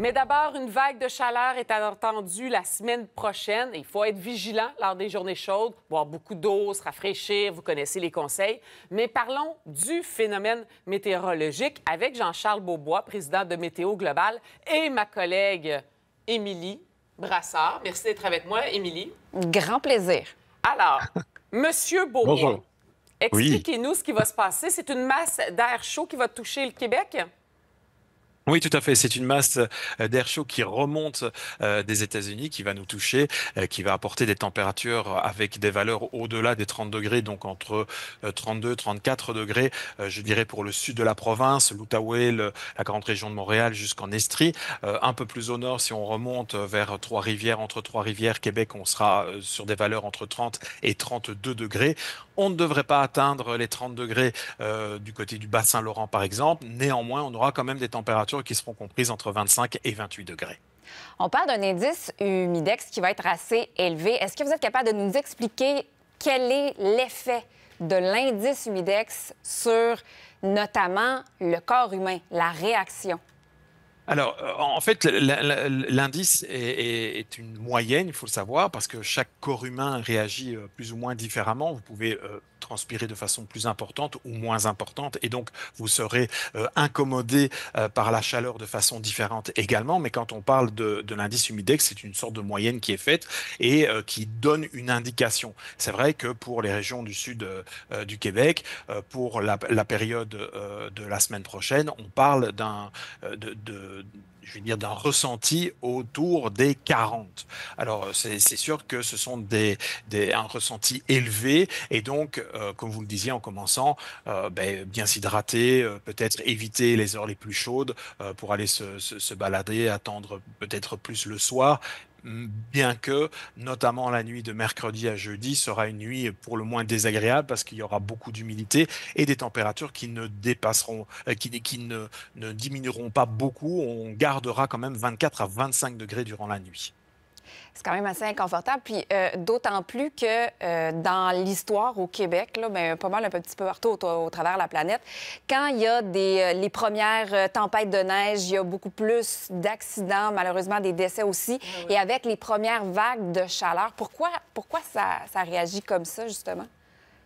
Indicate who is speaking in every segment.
Speaker 1: Mais d'abord, une vague de chaleur est attendue la semaine prochaine. Il faut être vigilant lors des journées chaudes, boire beaucoup d'eau, se rafraîchir, vous connaissez les conseils. Mais parlons du phénomène météorologique avec Jean-Charles Beaubois, président de Météo Global, et ma collègue Émilie Brassard. Merci d'être avec moi, Émilie. Grand plaisir. Alors, Monsieur Beaubois, expliquez-nous ce qui va se passer. C'est une masse d'air chaud qui va toucher le Québec?
Speaker 2: Oui, tout à fait. C'est une masse euh, d'air chaud qui remonte euh, des États-Unis, qui va nous toucher, euh, qui va apporter des températures avec des valeurs au-delà des 30 degrés, donc entre 32 34 degrés, je dirais pour le sud de la province, l'Outaouais, la grande région de Montréal jusqu'en Estrie. un peu plus au nord, si on remonte vers Trois-Rivières, entre Trois-Rivières, Québec, on sera sur des valeurs entre 30 et 32 degrés. On ne devrait pas atteindre les 30 degrés du côté du bassin Laurent, par exemple. Néanmoins, on aura quand même des températures qui seront comprises entre 25 et 28 degrés.
Speaker 3: On parle d'un indice humidex qui va être assez élevé. Est-ce que vous êtes capable de nous expliquer quel est l'effet de l'indice humidex sur notamment le corps humain, la réaction?
Speaker 2: Alors, en fait, l'indice est, une moyenne, il faut le savoir, parce que chaque corps humain réagit euh, plus ou moins différemment. Vous pouvez euh, transpirer de façon plus importante ou moins importante, et donc vous serez euh, incommodé euh, par la chaleur de façon différente également. Mais quand on parle de, l'indice humidex, c'est une sorte de moyenne qui est faite et euh, qui donne une indication. C'est vrai que pour les régions du sud du Québec, pour la, période de la semaine prochaine, on parle d'un de je veux dire d'un ressenti autour des 40. Alors euh, c'est sûr que ce sont des, des, un ressenti élevé et donc euh, comme vous le disiez en commençant, euh, ben, bien s'hydrater, peut-être éviter les heures les plus chaudes pour aller se, se, se balader, attendre peut-être plus le soir bien que, notamment la nuit de mercredi à jeudi, sera une nuit pour le moins désagréable parce qu'il y aura beaucoup d'humidité et des températures qui ne dépasseront, euh, qui, qui ne diminueront pas beaucoup. On gardera quand même 24 à 25 degrés durant la nuit
Speaker 3: c'est quand même assez inconfortable. Puis euh, d'autant plus que euh, dans l'histoire au Québec, là, bien, pas mal un petit peu partout au, travers de la planète, quand il y a euh, les premières tempêtes de neige, il y a beaucoup plus d'accidents, malheureusement des décès aussi. Ah Et avec les premières vagues de chaleur, pourquoi, ça réagit comme ça, justement?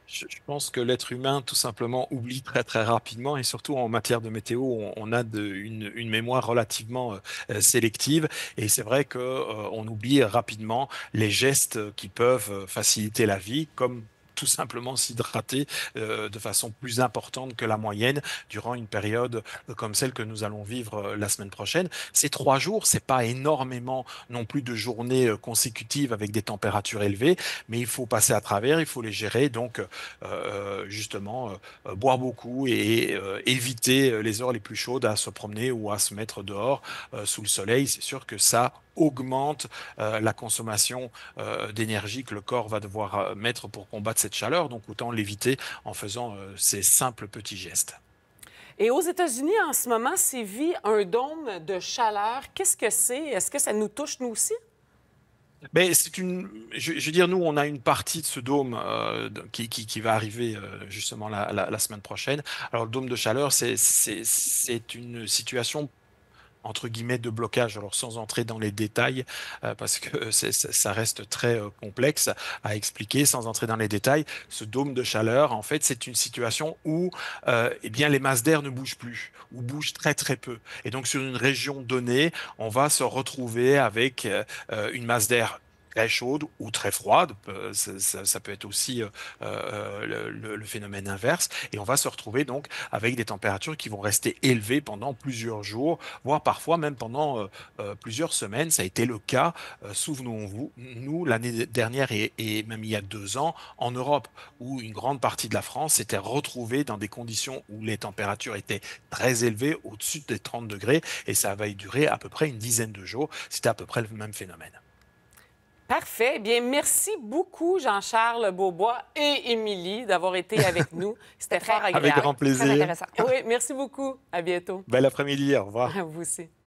Speaker 2: je, pense que l'être humain, tout simplement, oublie très très rapidement et surtout en matière de météo, on, a une, mémoire relativement euh, sélective et c'est vrai qu'on euh, oublie rapidement les gestes qui peuvent euh, faciliter la vie, comme tout simplement s'hydrater euh, de façon plus importante que la moyenne durant une période euh, comme celle que nous allons vivre euh, la semaine prochaine. Ces trois jours, c'est pas énormément non plus de journées consécutives avec des températures élevées, mais il faut passer à travers, il faut les gérer. Donc, justement, boire beaucoup et éviter les heures les plus chaudes à se promener ou à se mettre dehors sous le soleil. C'est sûr que ça, augmente euh, la consommation euh, d'énergie que le corps va devoir euh, mettre pour combattre cette chaleur. Donc autant l'éviter en faisant ces simples petits gestes.
Speaker 1: Et aux États-Unis, en ce moment, sévit un dôme de chaleur. Qu'est-ce que c'est? Est-ce que ça nous touche, nous aussi?
Speaker 2: Ben, c'est une. Je, veux dire, nous, on a une partie de ce dôme qui, va arriver justement la, semaine prochaine. Alors, le dôme de chaleur, c'est une situation entre guillemets de blocage. Alors sans entrer dans les détails, euh, parce que euh, ça, reste très euh, complexe à expliquer, sans entrer dans les détails, ce dôme de chaleur, en fait, c'est une situation où eh bien, les masses d'air ne bougent plus, ou bougent très très peu. Et donc sur une région donnée, on va se retrouver avec une masse d'air très chaude ou très froide. Euh, ça, peut être aussi euh, euh, le, phénomène inverse. Et on va se retrouver donc avec des températures qui vont rester élevées pendant plusieurs jours, voire parfois même pendant plusieurs semaines. Ça a été le cas, souvenons-vous, nous, l'année dernière et, même il y a deux ans, en Europe, où une grande partie de la France s'était retrouvée dans des conditions où les températures étaient très élevées, au-dessus des 30 degrés, et ça avait durer à peu près une dizaine de jours. C'était à peu près le même phénomène.
Speaker 1: Parfait. Eh bien, merci beaucoup, Jean-Charles Beaubois et Émilie, d'avoir été avec nous. C'était très agréable. Avec grand plaisir. Très intéressant. Oui, merci beaucoup. À bientôt.
Speaker 2: Belle après-midi. Au revoir. À vous aussi.